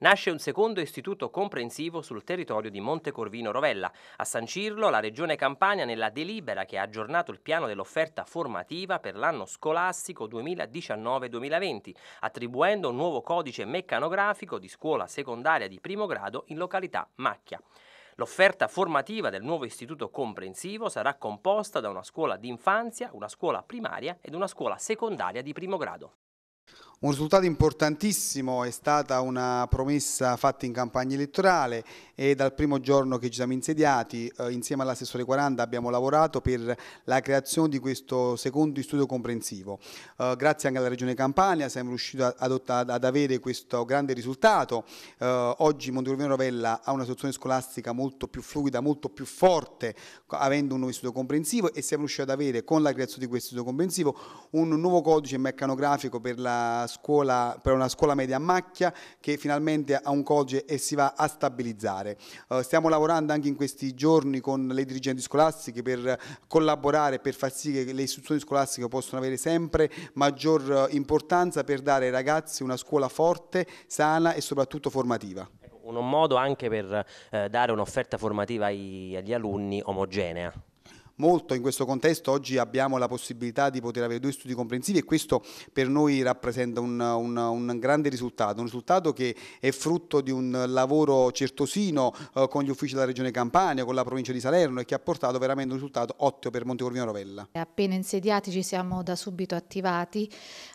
nasce un secondo istituto comprensivo sul territorio di Montecorvino Rovella. A San Cirlo la Regione Campania nella delibera che ha aggiornato il piano dell'offerta formativa per l'anno scolastico 2019-2020, attribuendo un nuovo codice meccanografico di scuola secondaria di primo grado in località Macchia. L'offerta formativa del nuovo istituto comprensivo sarà composta da una scuola d'infanzia, una scuola primaria ed una scuola secondaria di primo grado. Un risultato importantissimo è stata una promessa fatta in campagna elettorale e dal primo giorno che ci siamo insediati eh, insieme all'assessore 40 abbiamo lavorato per la creazione di questo secondo istituto comprensivo. Eh, grazie anche alla Regione Campania siamo riusciti ad, ad, ad avere questo grande risultato. Eh, oggi Montecorvino Rovella ha una situazione scolastica molto più fluida, molto più forte avendo un nuovo istituto comprensivo e siamo riusciti ad avere con la creazione di questo istituto comprensivo un nuovo codice meccanografico per la scuola, per una scuola media a macchia che finalmente ha un codice e si va a stabilizzare. Eh, stiamo lavorando anche in questi giorni con le dirigenti scolastiche per collaborare, per far sì che le istituzioni scolastiche possano avere sempre maggior eh, importanza per dare ai ragazzi una scuola forte, sana e soprattutto formativa ecco, un modo anche per eh, dare un'offerta formativa agli alunni omogenea molto in questo contesto, oggi abbiamo la possibilità di poter avere due studi comprensivi e questo per noi rappresenta un, un, un grande risultato, un risultato che è frutto di un lavoro certosino eh, con gli uffici della Regione Campania, con la provincia di Salerno e che ha portato veramente un risultato ottimo per Montecorvino Rovella. Appena insediati ci siamo da subito attivati,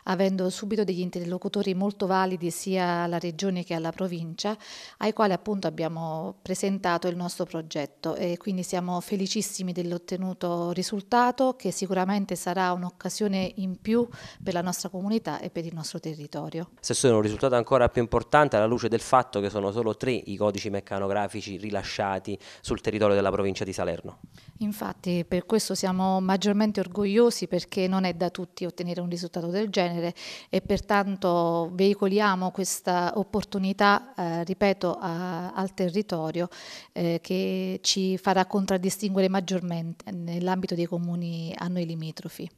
avendo subito degli interlocutori molto validi sia alla Regione che alla provincia, ai quali appunto abbiamo presentato il nostro progetto e quindi siamo felicissimi dell'ottenuto ottenuto risultato che sicuramente sarà un'occasione in più per la nostra comunità e per il nostro territorio. Assessore, un risultato ancora più importante alla luce del fatto che sono solo tre i codici meccanografici rilasciati sul territorio della provincia di Salerno. Infatti per questo siamo maggiormente orgogliosi perché non è da tutti ottenere un risultato del genere e pertanto veicoliamo questa opportunità, eh, ripeto, a, al territorio eh, che ci farà contraddistinguere maggiormente nell'ambito dei comuni a noi limitrofi.